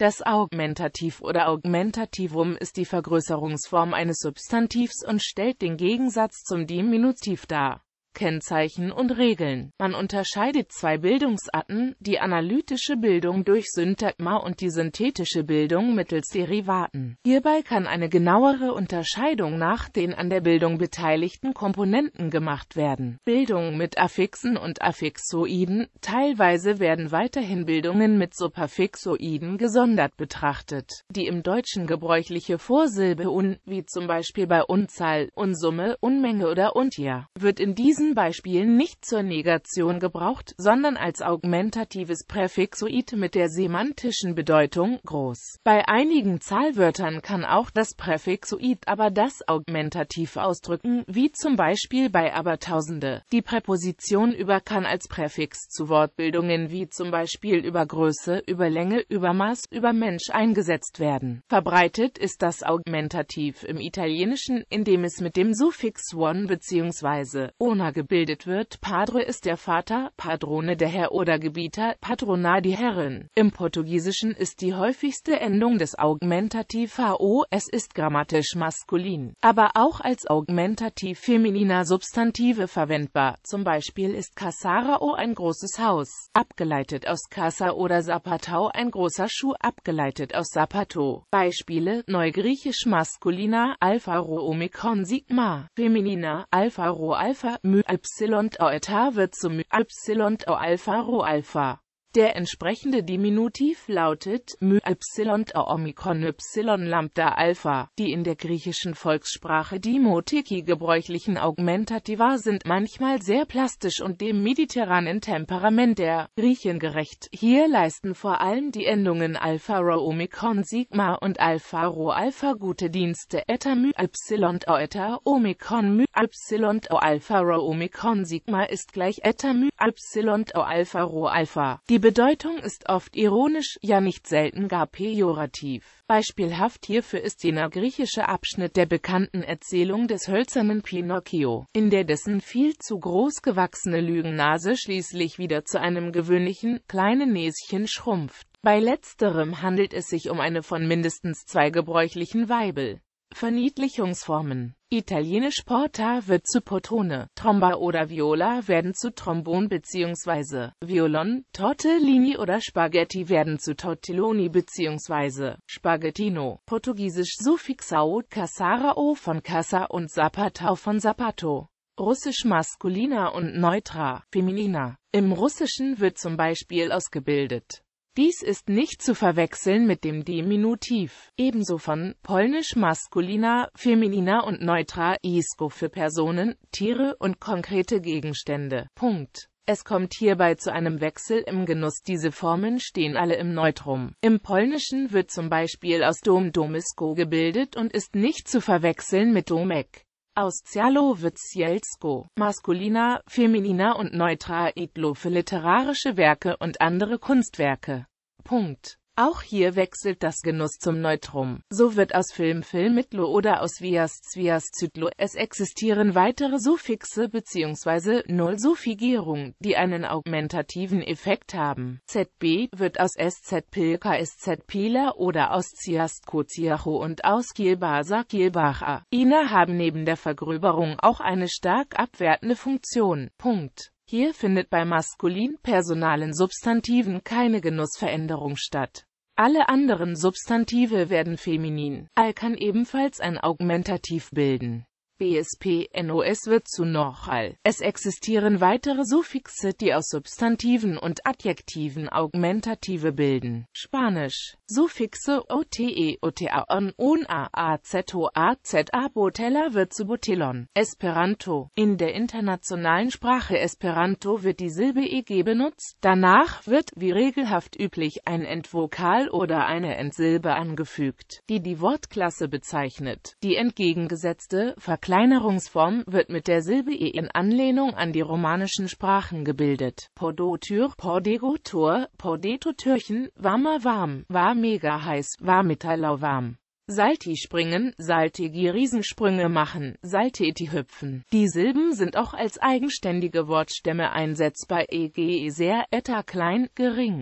Das Augmentativ oder Augmentativum ist die Vergrößerungsform eines Substantivs und stellt den Gegensatz zum Diminutiv dar Kennzeichen und Regeln. Man unterscheidet zwei Bildungsarten, die analytische Bildung durch Syntagma und die synthetische Bildung mittels Derivaten. Hierbei kann eine genauere Unterscheidung nach den an der Bildung beteiligten Komponenten gemacht werden. Bildung mit Affixen und Affixoiden, teilweise werden weiterhin Bildungen mit Superfixoiden gesondert betrachtet. Die im Deutschen gebräuchliche Vorsilbe un, wie zum Beispiel bei Unzahl, Unsumme, Unmenge oder Untier, wird in diesem diesen Beispielen nicht zur Negation gebraucht, sondern als augmentatives Präfixoid mit der semantischen Bedeutung groß. Bei einigen Zahlwörtern kann auch das Präfixoid aber das Augmentativ ausdrücken, wie zum Beispiel bei Abertausende. Die Präposition über kann als Präfix zu Wortbildungen wie zum Beispiel über Größe, über Länge, über Maß, über Mensch eingesetzt werden. Verbreitet ist das Augmentativ im Italienischen, indem es mit dem Suffix one bzw. ona gebildet wird. Padre ist der Vater, Padrone der Herr oder Gebieter, Patrona die Herrin. Im Portugiesischen ist die häufigste Endung des Augmentativ AO, oh, es ist grammatisch maskulin, aber auch als Augmentativ femininer Substantive verwendbar. Zum Beispiel ist Casarao oh, ein großes Haus, abgeleitet aus Casa oder Sapatau ein großer Schuh, abgeleitet aus Zapato. Beispiele Neugriechisch maskulina, Alpha Rho Omikron Sigma, Feminina, Alpha Rho Alpha, Mö y y wird zum y alpha rho alpha. Der entsprechende Diminutiv lautet μ μy omikron y lambda alpha. Die in der griechischen Volkssprache Dimotiki gebräuchlichen Augmentativa sind manchmal sehr plastisch und dem mediterranen Temperament der Griechen gerecht. Hier leisten vor allem die Endungen alpha rho omikron sigma und alpha rho alpha gute Dienste. Eta my y o eta omikron my y o alpha rho omikron sigma ist gleich eta my y o alpha rho alpha. Die die Bedeutung ist oft ironisch, ja nicht selten gar pejorativ. Beispielhaft hierfür ist jener griechische Abschnitt der bekannten Erzählung des hölzernen Pinocchio, in der dessen viel zu groß gewachsene Lügennase schließlich wieder zu einem gewöhnlichen, kleinen Näschen schrumpft. Bei letzterem handelt es sich um eine von mindestens zwei gebräuchlichen Weibel Verniedlichungsformen. Italienisch Porta wird zu Portone, Tromba oder Viola werden zu Trombon bzw. Violon, Tortellini oder Spaghetti werden zu Tortelloni bzw. Spaghettino, portugiesisch Suffixau, Cassarao von Cassa und Zapatao von Zapato. Russisch Maskulina und neutra, Feminina. Im Russischen wird zum Beispiel ausgebildet dies ist nicht zu verwechseln mit dem Diminutiv. Ebenso von polnisch maskulina, feminina und neutra isko für Personen, Tiere und konkrete Gegenstände. Punkt. Es kommt hierbei zu einem Wechsel im Genuss. Diese Formen stehen alle im Neutrum. Im Polnischen wird zum Beispiel aus Dom Domisko gebildet und ist nicht zu verwechseln mit Domek aus Cialo wird Cielsko, Maskulina, Feminina und Neutra Edlo für literarische Werke und andere Kunstwerke. Punkt. Auch hier wechselt das Genuss zum Neutrum. So wird aus Film Film Filmitlo oder aus Vias Zvias Zytlo. Es existieren weitere Suffixe bzw. null Nullsuffigierung, die einen augmentativen Effekt haben. ZB wird aus SZ Pilka SZ Pila oder aus Ziast Koziacho und aus Kielbasa Kielbacha. Ina haben neben der Vergröberung auch eine stark abwertende Funktion. Punkt. Hier findet bei maskulin personalen Substantiven keine Genussveränderung statt. Alle anderen Substantive werden feminin. Al kann ebenfalls ein Augmentativ bilden. BSP-NOS wird zu Nochal. Es existieren weitere Suffixe, die aus Substantiven und Adjektiven Augmentative bilden. Spanisch. Suffixe OTE, OTA, ON, ON, AAZO, AZA, Botella wird zu Botelon. Esperanto. In der internationalen Sprache Esperanto wird die Silbe EG benutzt. Danach wird, wie regelhaft üblich, ein Endvokal oder eine Endsilbe angefügt, die die Wortklasse bezeichnet. Die entgegengesetzte, verkleinerte Verkleinerungsform wird mit der Silbe e in Anlehnung an die romanischen Sprachen gebildet. Podotyr, Pordegotor, Türchen, warmer warm, war mega heiß, war mittalau warm. Salti springen, saltigi Riesensprünge machen, salteti hüpfen. Die Silben sind auch als eigenständige Wortstämme einsetzbar, eg e sehr, etta klein, gering.